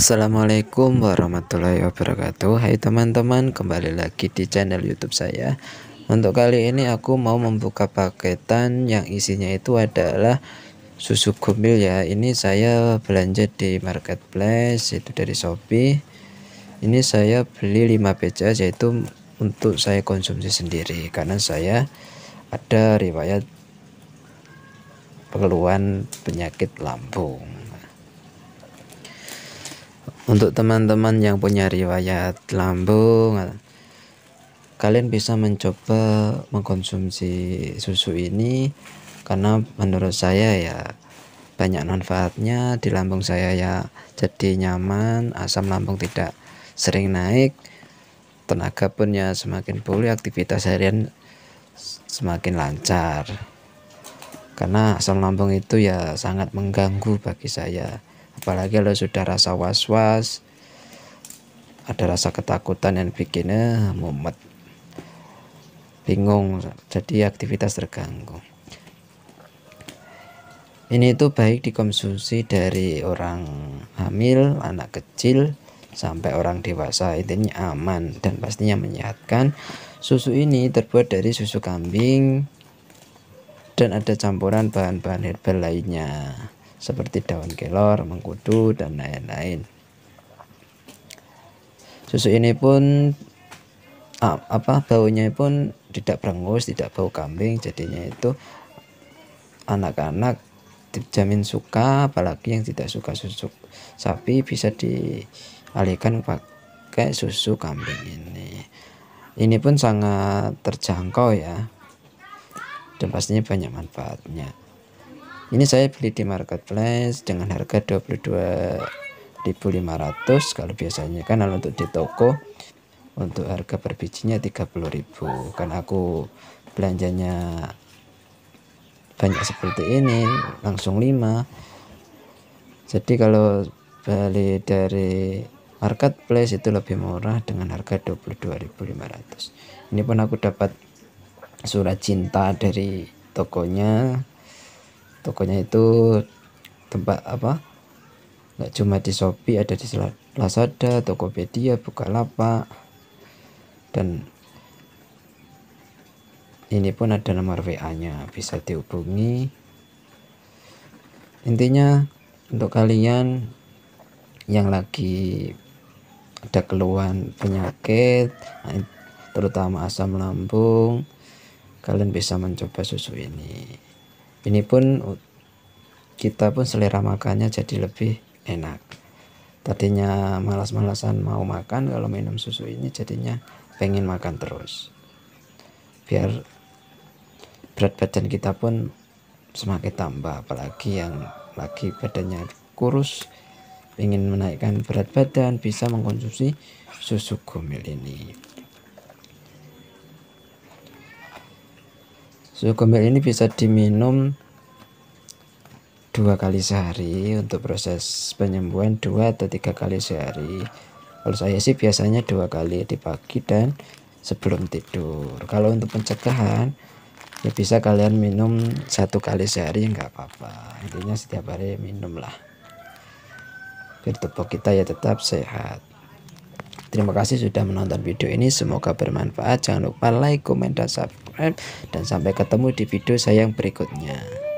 Assalamualaikum warahmatullahi wabarakatuh Hai teman-teman kembali lagi di channel youtube saya Untuk kali ini aku mau membuka paketan yang isinya itu adalah susu gumil ya Ini saya belanja di marketplace itu dari shopee Ini saya beli 5 pcs yaitu untuk saya konsumsi sendiri Karena saya ada riwayat pengeluhan penyakit lambung untuk teman-teman yang punya riwayat lambung eh, kalian bisa mencoba mengkonsumsi susu ini karena menurut saya ya banyak manfaatnya di lambung saya ya jadi nyaman asam lambung tidak sering naik tenaga pun ya semakin pulih aktivitas harian semakin lancar karena asam lambung itu ya sangat mengganggu bagi saya apalagi kalau sudah rasa was-was ada rasa ketakutan yang bikinnya eh, mumet bingung jadi aktivitas terganggu ini itu baik dikonsumsi dari orang hamil anak kecil sampai orang dewasa intinya aman dan pastinya menyehatkan susu ini terbuat dari susu kambing dan ada campuran bahan-bahan herbal lainnya seperti daun kelor, mengkudu, dan lain-lain. Susu ini pun apa baunya pun tidak berengus, tidak bau kambing, jadinya itu anak-anak dijamin suka, apalagi yang tidak suka susu sapi bisa dialihkan pakai susu kambing ini. Ini pun sangat terjangkau ya, dan pastinya banyak manfaatnya ini saya beli di marketplace dengan harga 22.500 kalau biasanya kan kalau untuk di toko untuk harga per bijinya 30.000 kan aku belanjanya banyak seperti ini langsung 5 jadi kalau beli dari marketplace itu lebih murah dengan harga 22.500 ini pun aku dapat surat cinta dari tokonya tokonya itu tempat apa nggak cuma di Shopee ada di Lazada Tokopedia Bukalapak dan ini pun ada nomor WA nya bisa dihubungi intinya untuk kalian yang lagi ada keluhan penyakit terutama asam lambung kalian bisa mencoba susu ini ini pun kita pun selera makannya jadi lebih enak tadinya malas-malasan mau makan kalau minum susu ini jadinya pengen makan terus biar berat badan kita pun semakin tambah apalagi yang lagi badannya kurus ingin menaikkan berat badan bisa mengkonsumsi susu gomil ini Susu gombil ini bisa diminum dua kali sehari untuk proses penyembuhan dua atau tiga kali sehari. Kalau saya sih biasanya dua kali di pagi dan sebelum tidur. Kalau untuk pencegahan ya bisa kalian minum satu kali sehari nggak apa-apa. Intinya setiap hari minumlah. Biar tubuh kita ya tetap sehat. Terima kasih sudah menonton video ini. Semoga bermanfaat. Jangan lupa like, komen, dan subscribe dan sampai ketemu di video saya yang berikutnya